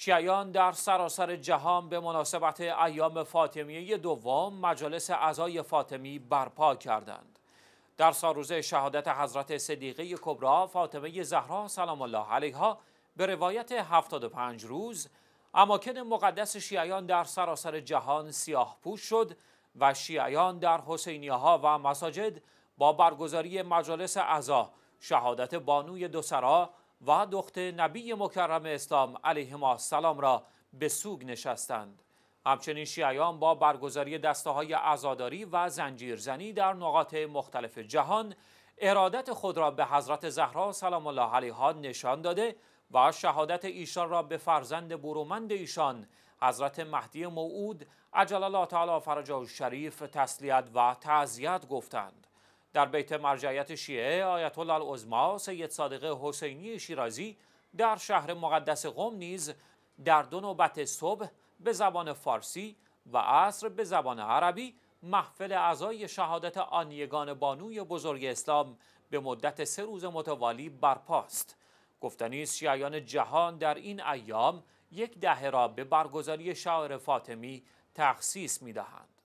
شیعیان در سراسر جهان به مناسبت ایام فاطمیه دوم مجالس عزای فاطمی برپا کردند. در ساروز شهادت حضرت صدیقه کبرا فاطمه زهرا سلام الله علیها به روایت 75 روز اماکن مقدس شیعیان در سراسر جهان سیاه پوش شد و شیعیان در حسینیه ها و مساجد با برگزاری مجالس عزا شهادت بانوی دوسرا، و دخت نبی مکرم اسلام ما سلام را به سوگ نشستند. همچنین شیعیان با برگزاری دسته های عزاداری و زنجیرزنی در نقاط مختلف جهان ارادت خود را به حضرت زهرا سلام الله علیها نشان داده و شهادت ایشان را به فرزند برومند ایشان حضرت مهدی موعود عجل الله تعالی فرجه شریف تسلیت و تعذیت گفتند در بیت مرجعیت شیعه آیت الله العظما سید صادق حسینی شیرازی در شهر مقدس قم نیز در دو نوبت صبح به زبان فارسی و عصر به زبان عربی محفل اعضای شهادت آنیگان بانوی بزرگ اسلام به مدت سه روز متوالی برپاست گفتنی است شیعیان جهان در این ایام یک دهه را به برگزاری شعر فاطمی تخصیص دهند.